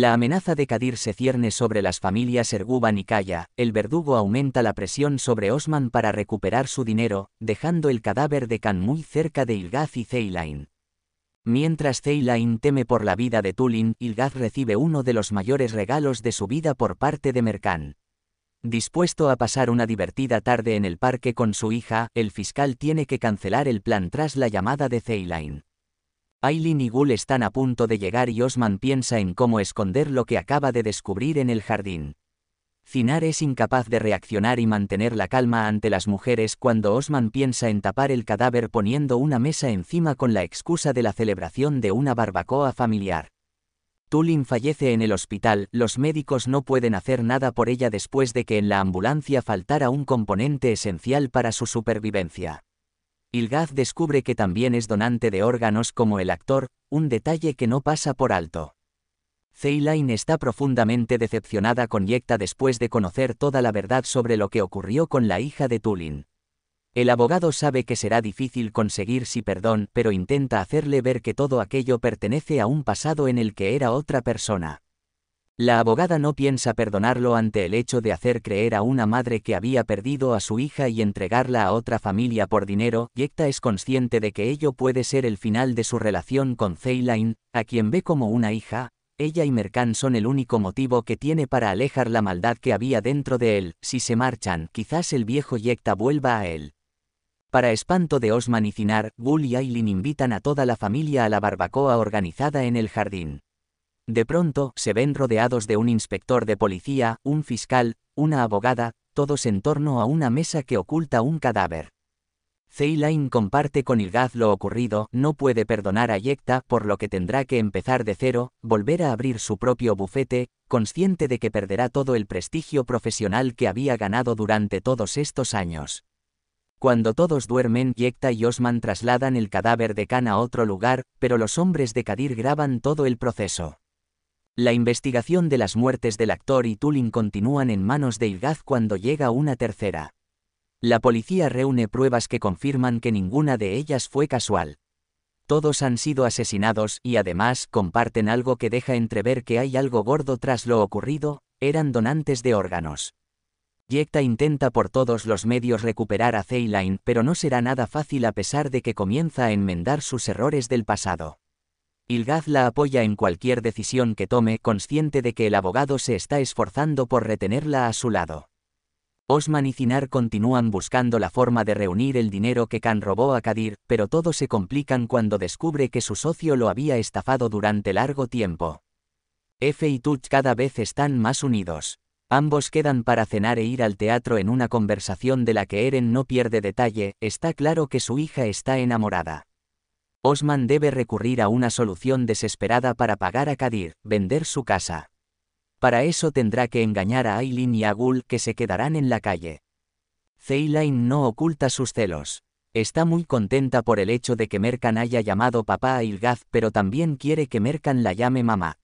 La amenaza de Kadir se cierne sobre las familias Erguban y Kaya, el verdugo aumenta la presión sobre Osman para recuperar su dinero, dejando el cadáver de Khan muy cerca de Ilgaz y Zeylain. Mientras Zeylain teme por la vida de Tulin, Ilgaz recibe uno de los mayores regalos de su vida por parte de Merkan. Dispuesto a pasar una divertida tarde en el parque con su hija, el fiscal tiene que cancelar el plan tras la llamada de Zeylain. Aileen y Gul están a punto de llegar y Osman piensa en cómo esconder lo que acaba de descubrir en el jardín. Cinar es incapaz de reaccionar y mantener la calma ante las mujeres cuando Osman piensa en tapar el cadáver poniendo una mesa encima con la excusa de la celebración de una barbacoa familiar. Tulin fallece en el hospital, los médicos no pueden hacer nada por ella después de que en la ambulancia faltara un componente esencial para su supervivencia. Ilgaz descubre que también es donante de órganos como el actor, un detalle que no pasa por alto. Ceyline está profundamente decepcionada con Yecta después de conocer toda la verdad sobre lo que ocurrió con la hija de Tulin. El abogado sabe que será difícil conseguir si perdón, pero intenta hacerle ver que todo aquello pertenece a un pasado en el que era otra persona. La abogada no piensa perdonarlo ante el hecho de hacer creer a una madre que había perdido a su hija y entregarla a otra familia por dinero. Yecta es consciente de que ello puede ser el final de su relación con Ceyline, a quien ve como una hija. Ella y Mercan son el único motivo que tiene para alejar la maldad que había dentro de él. Si se marchan, quizás el viejo Yecta vuelva a él. Para espanto de Osman y Cinar, Bull y Aileen invitan a toda la familia a la barbacoa organizada en el jardín. De pronto, se ven rodeados de un inspector de policía, un fiscal, una abogada, todos en torno a una mesa que oculta un cadáver. Zeylain comparte con Ilgaz lo ocurrido, no puede perdonar a Yekta por lo que tendrá que empezar de cero, volver a abrir su propio bufete, consciente de que perderá todo el prestigio profesional que había ganado durante todos estos años. Cuando todos duermen, Yekta y Osman trasladan el cadáver de Khan a otro lugar, pero los hombres de Kadir graban todo el proceso. La investigación de las muertes del actor y Tulin continúan en manos de Ilgaz cuando llega una tercera. La policía reúne pruebas que confirman que ninguna de ellas fue casual. Todos han sido asesinados y además comparten algo que deja entrever que hay algo gordo tras lo ocurrido, eran donantes de órganos. Yecta intenta por todos los medios recuperar a Zeyline, pero no será nada fácil a pesar de que comienza a enmendar sus errores del pasado. Ilgaz la apoya en cualquier decisión que tome consciente de que el abogado se está esforzando por retenerla a su lado. Osman y Cinar continúan buscando la forma de reunir el dinero que Khan robó a Kadir, pero todo se complican cuando descubre que su socio lo había estafado durante largo tiempo. Efe y Tut cada vez están más unidos. Ambos quedan para cenar e ir al teatro en una conversación de la que Eren no pierde detalle, está claro que su hija está enamorada. Osman debe recurrir a una solución desesperada para pagar a Kadir, vender su casa. Para eso tendrá que engañar a Aileen y a Gul que se quedarán en la calle. Zeylain no oculta sus celos. Está muy contenta por el hecho de que Merkan haya llamado papá a Ilgaz, pero también quiere que Merkan la llame mamá.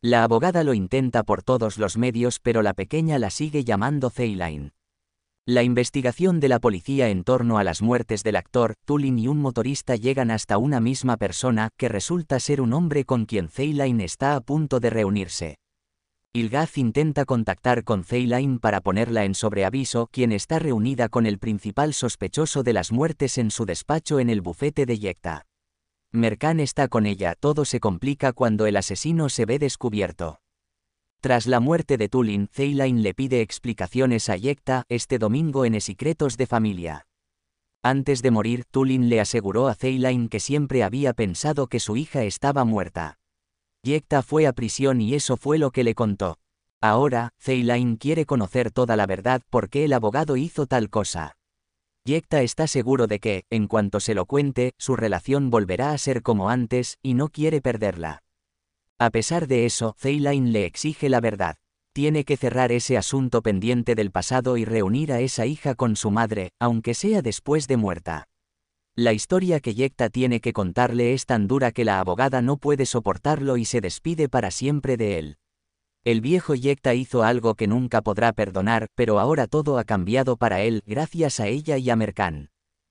La abogada lo intenta por todos los medios, pero la pequeña la sigue llamando Zeylain. La investigación de la policía en torno a las muertes del actor, Tulin y un motorista llegan hasta una misma persona, que resulta ser un hombre con quien Zeyline está a punto de reunirse. Ilgaz intenta contactar con Zeyline para ponerla en sobreaviso, quien está reunida con el principal sospechoso de las muertes en su despacho en el bufete de Yecta. Mercán está con ella, todo se complica cuando el asesino se ve descubierto. Tras la muerte de Tulin, Zeilain le pide explicaciones a Yekta este domingo en Secretos de Familia. Antes de morir, Tulin le aseguró a Zeilain que siempre había pensado que su hija estaba muerta. Yekta fue a prisión y eso fue lo que le contó. Ahora, Zeilain quiere conocer toda la verdad por qué el abogado hizo tal cosa. Yekta está seguro de que, en cuanto se lo cuente, su relación volverá a ser como antes, y no quiere perderla. A pesar de eso, Zeyline le exige la verdad. Tiene que cerrar ese asunto pendiente del pasado y reunir a esa hija con su madre, aunque sea después de muerta. La historia que Yecta tiene que contarle es tan dura que la abogada no puede soportarlo y se despide para siempre de él. El viejo Yecta hizo algo que nunca podrá perdonar, pero ahora todo ha cambiado para él, gracias a ella y a Mercan.